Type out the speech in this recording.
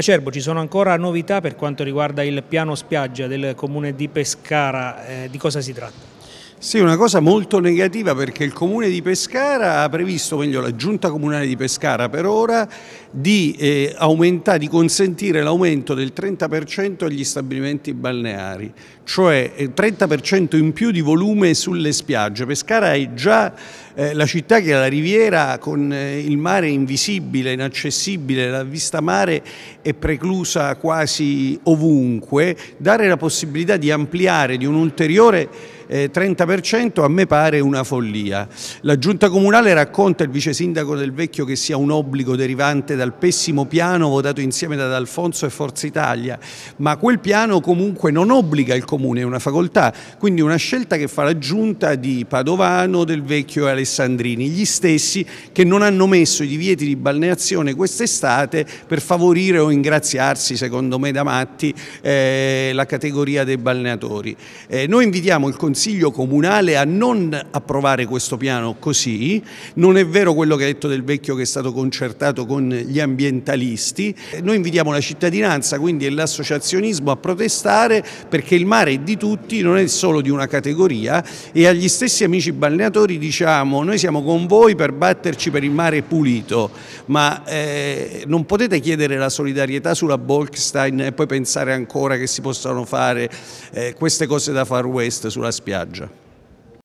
Acerbo, ci sono ancora novità per quanto riguarda il piano spiaggia del comune di Pescara, eh, di cosa si tratta? Sì, una cosa molto negativa perché il Comune di Pescara ha previsto, meglio la Giunta Comunale di Pescara per ora, di, eh, aumenta, di consentire l'aumento del 30% agli stabilimenti balneari, cioè 30% eh, in più di volume sulle spiagge. Pescara è già eh, la città che è la riviera con eh, il mare invisibile, inaccessibile, la vista mare è preclusa quasi ovunque, dare la possibilità di ampliare di un ulteriore 30% eh, a me pare una follia. La giunta comunale racconta il vice sindaco del Vecchio che sia un obbligo derivante dal pessimo piano votato insieme da Alfonso e Forza Italia, ma quel piano comunque non obbliga il comune, è una facoltà, quindi una scelta che fa la giunta di Padovano, del Vecchio e Alessandro Alessandrini, gli stessi che non hanno messo i divieti di balneazione quest'estate per favorire o ingraziarsi, secondo me da matti, eh, la categoria dei balneatori. Eh, noi invitiamo il Consiglio Comunale a non approvare questo piano così, non è vero quello che ha detto del vecchio che è stato concertato con gli ambientalisti, eh, noi invitiamo la cittadinanza, quindi e l'associazionismo a protestare perché il mare è di tutti, non è solo di una categoria e agli stessi amici balneatori diciamo noi siamo con voi per batterci per il mare pulito, ma eh, non potete chiedere la solidarietà sulla Bolkestein e poi pensare ancora che si possano fare eh, queste cose da far west sulla spiaggia.